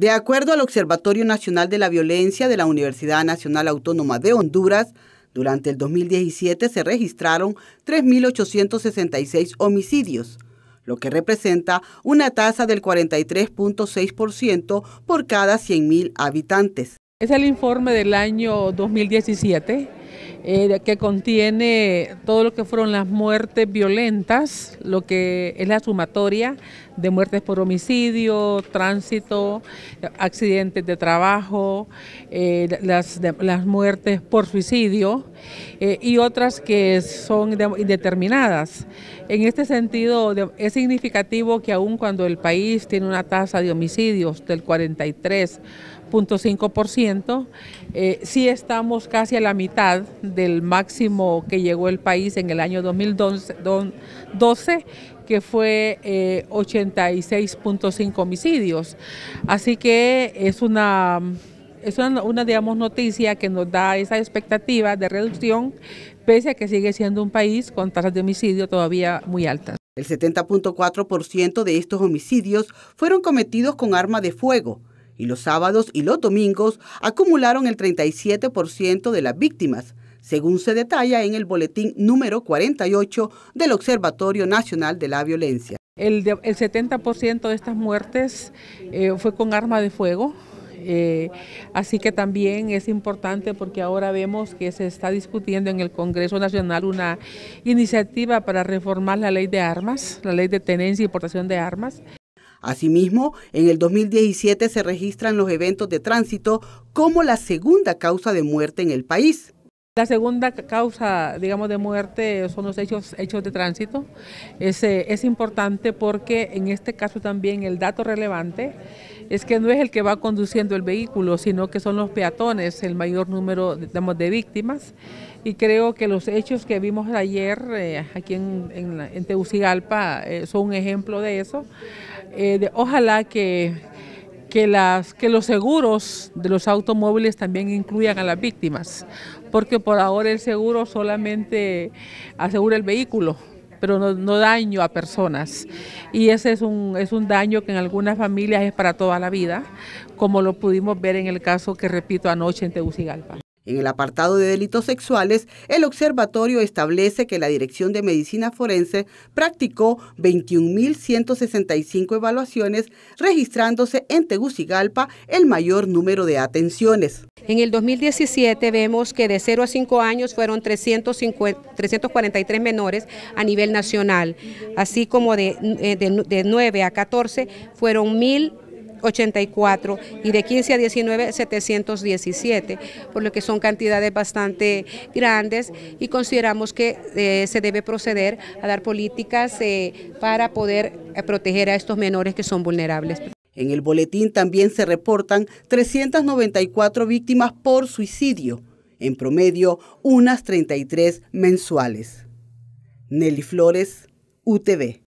De acuerdo al Observatorio Nacional de la Violencia de la Universidad Nacional Autónoma de Honduras, durante el 2017 se registraron 3.866 homicidios, lo que representa una tasa del 43.6% por cada 100.000 habitantes. Es el informe del año 2017 eh, que contiene todo lo que fueron las muertes violentas, lo que es la sumatoria de muertes por homicidio, tránsito, accidentes de trabajo, eh, las, muertes por suicidio eh, y otras que son indeterminadas. En este sentido, es significativo que aun cuando el país tiene una tasa de homicidios del 43.5 sí estamos casi a la mitad del máximo que llegó el país en el año 2012, que fue 86.5 eh, homicidios. Así que es una una, digamos, noticia que nos da esa expectativa de reducción, pese a que sigue siendo un país con tasas de homicidio todavía muy altas. El 70.4% de estos homicidios fueron cometidos con arma de fuego y los sábados y los domingos acumularon el 37% de las víctimas, según se detalla en el boletín número 48 del Observatorio Nacional de la Violencia. El, 70% de estas muertes eh, fue con arma de fuego, eh, así que también es importante porque ahora vemos que se está discutiendo en el Congreso Nacional una iniciativa para reformar la ley de armas, la ley de tenencia y portación de armas. Asimismo, en el 2017 se registran los eventos de tránsito como la segunda causa de muerte en el país. La segunda causa, digamos, de muerte son los hechos, hechos de tránsito. Es, es importante porque en este caso también el dato relevante es que no es el que va conduciendo el vehículo, sino que son los peatones el mayor número, de víctimas. Y creo que los hechos que vimos ayer eh, aquí en, en, Tegucigalpa eh, son un ejemplo de eso. Eh, ojalá que que, las, que los seguros de los automóviles también incluyan a las víctimas, porque por ahora el seguro solamente asegura el vehículo, pero no, no, daño a personas. Y ese es un, es un daño que en algunas familias es para toda la vida, como lo pudimos ver en el caso que repito anoche en Tegucigalpa. En el apartado de delitos sexuales, el observatorio establece que la Dirección de Medicina Forense practicó 21.165 evaluaciones, registrándose en Tegucigalpa el mayor número de atenciones. En el 2017 vemos que de 0 a 5 años fueron 343 menores a nivel nacional, así como de, 9 eh, a 14 fueron 1.000 84 y de 15 a 19 717, por lo que son cantidades bastante grandes y consideramos que eh, se debe proceder a dar políticas eh, para poder eh, proteger a estos menores que son vulnerables. En el boletín también se reportan 394 víctimas por suicidio, en promedio unas 33 mensuales. Nelly Flores, UTV.